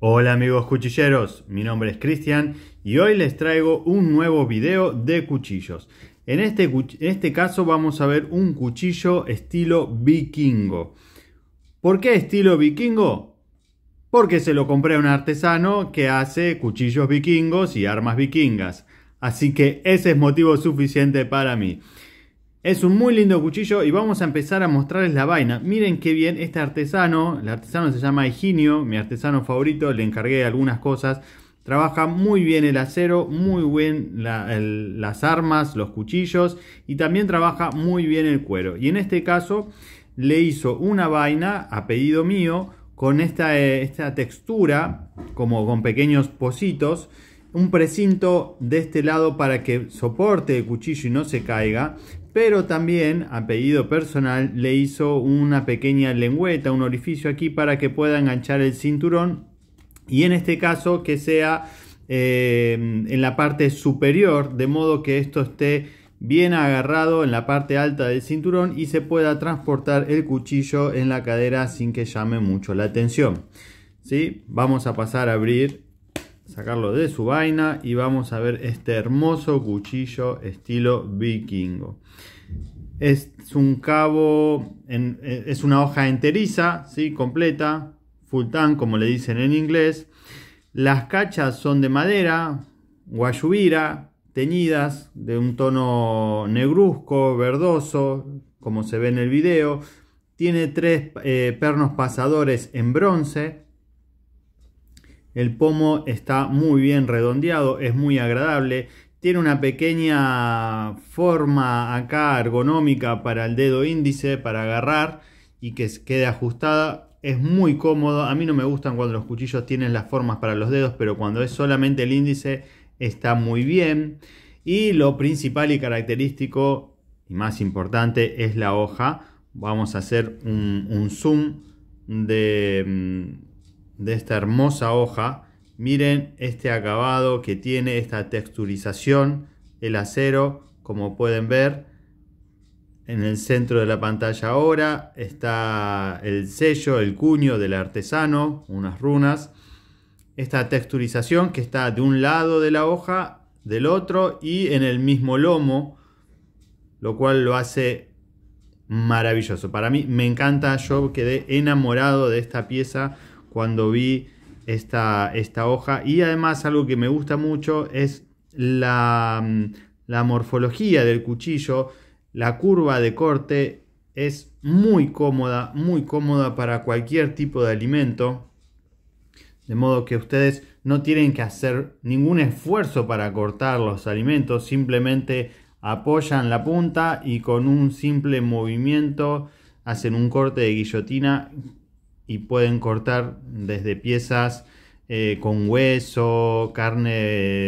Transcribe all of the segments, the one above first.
Hola amigos cuchilleros, mi nombre es Cristian y hoy les traigo un nuevo video de cuchillos. En este, en este, caso vamos a ver un cuchillo estilo vikingo. ¿Por qué estilo vikingo? Porque se lo compré a un artesano que hace cuchillos vikingos y armas vikingas. Así que ese es motivo suficiente para mí. Es un muy lindo cuchillo y vamos a empezar a mostrarles la vaina. Miren qué bien, este artesano, el artesano se llama Higinio, mi artesano favorito, le encargué algunas cosas. Trabaja muy bien el acero, muy bien las armas, los cuchillos y también trabaja muy bien el cuero. Y en este caso le hizo una vaina a pedido mío con esta, eh, esta textura, como con pequeños pocitos un precinto de este lado para que soporte el cuchillo y no se caiga, pero también a pedido personal le hizo una pequeña lengüeta, un orificio aquí para que pueda enganchar el cinturón y en este caso que sea eh, en la parte superior, de modo que esto esté bien agarrado en la parte alta del cinturón y se pueda transportar el cuchillo en la cadera sin que llame mucho la atención. ¿Sí? Vamos a pasar a abrir sacarlo de su vaina y vamos a ver este hermoso cuchillo estilo vikingo. Es un cabo, eh, es una hoja enteriza, ¿sí? completa, full tan como le dicen en inglés. Las cachas son de madera, guayubira, teñidas, de un tono negruzco, verdoso, como se ve en el video. Tiene tres eh, pernos pasadores en bronce, el pomo está muy bien redondeado, es muy agradable. Tiene una pequeña forma acá ergonómica para el dedo índice, para agarrar y que quede ajustada. Es muy cómodo. A mí no me gustan cuando los cuchillos tienen las formas para los dedos, pero cuando es solamente el índice está muy bien. Y lo principal y característico y más importante es la hoja. Vamos a hacer un, un zoom de mm, de esta hermosa hoja. Miren este acabado que tiene, esta texturización, el acero, como pueden ver. En el centro de la pantalla ahora está el sello, el cuño del artesano, unas runas. Esta texturización que está de un lado de la hoja, del otro y en el mismo lomo, lo cual lo hace maravilloso. Para mí me encanta, yo quedé enamorado de esta pieza cuando vi esta, esta hoja. Y además algo que me gusta mucho es la, mm, la morfología del cuchillo. La curva de corte es muy cómoda, muy cómoda para cualquier tipo de alimento. De modo que ustedes no tienen que hacer ningún esfuerzo para cortar los alimentos, simplemente apoyan la punta y con un simple movimiento hacen un corte de guillotina y pueden cortar desde piezas eh, con hueso, carne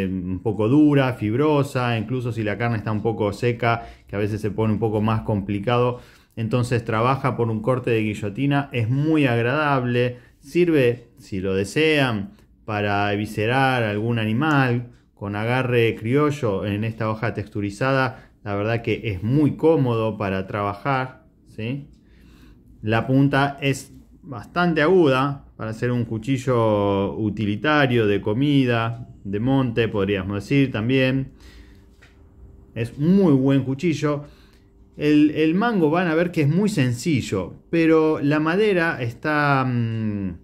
eh, un poco dura, fibrosa, incluso si la carne está un poco seca, que a veces se pone un poco más complicado. Entonces trabaja por un corte de guillotina, es muy agradable, sirve, si lo desean, para eviscerar algún animal con agarre criollo en esta hoja texturizada. La verdad que es muy cómodo para trabajar. ¿sí? La punta es bastante aguda para hacer un cuchillo utilitario de comida, de monte, podríamos decir también. Es muy buen cuchillo. El, mango van a ver que es muy sencillo, pero la madera está mm,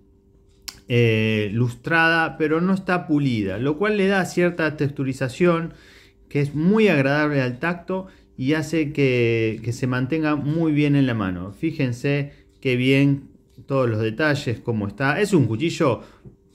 eh, lustrada, pero no está pulida, lo cual le da cierta texturización que es muy agradable al tacto y hace que, que se mantenga muy bien en la mano. Fíjense qué bien todos los detalles, cómo está. Es un cuchillo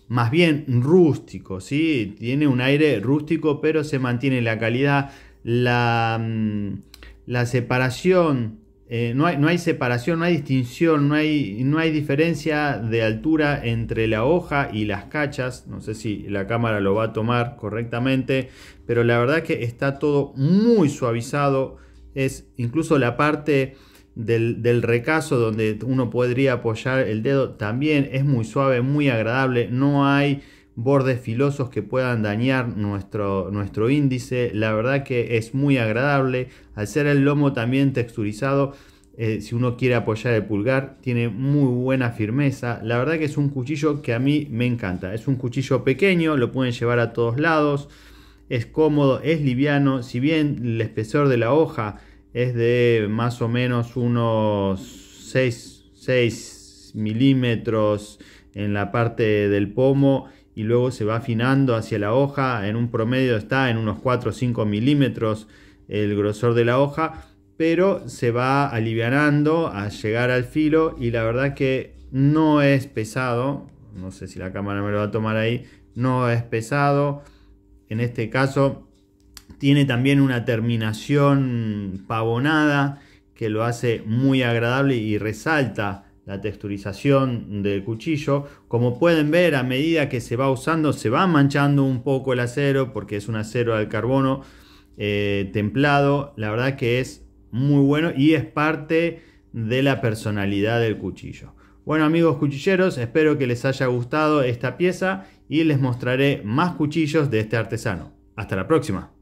más bien rústico, ¿sí? Tiene un aire rústico, pero se mantiene la calidad, la, mm, la separación. Eh, no, hay, no, hay, separación, no hay distinción, no hay, no hay diferencia de altura entre la hoja y las cachas. No sé si la cámara lo va a tomar correctamente, pero la verdad que está todo muy suavizado. Es incluso la parte del, recaso donde uno podría apoyar el dedo también es muy suave, muy agradable, no hay bordes filosos que puedan dañar nuestro, nuestro índice, la verdad que es muy agradable, al ser el lomo también texturizado, eh, si uno quiere apoyar el pulgar, tiene muy buena firmeza, la verdad que es un cuchillo que a mí me encanta, es un cuchillo pequeño, lo pueden llevar a todos lados, es cómodo, es liviano, si bien el espesor de la hoja es de más o menos unos 6, milímetros en la parte del pomo y luego se va afinando hacia la hoja. En un promedio está en unos 4 o 5 milímetros el grosor de la hoja, pero se va alivianando a llegar al filo y la verdad que no es pesado. No sé si la cámara me lo va a tomar ahí. No es pesado. En este caso tiene también una terminación pavonada que lo hace muy agradable y resalta la texturización del cuchillo. Como pueden ver, a medida que se va usando, se va manchando un poco el acero porque es un acero al carbono eh, templado. La verdad que es muy bueno y es parte de la personalidad del cuchillo. Bueno amigos cuchilleros, espero que les haya gustado esta pieza y les mostraré más cuchillos de este artesano. Hasta la próxima.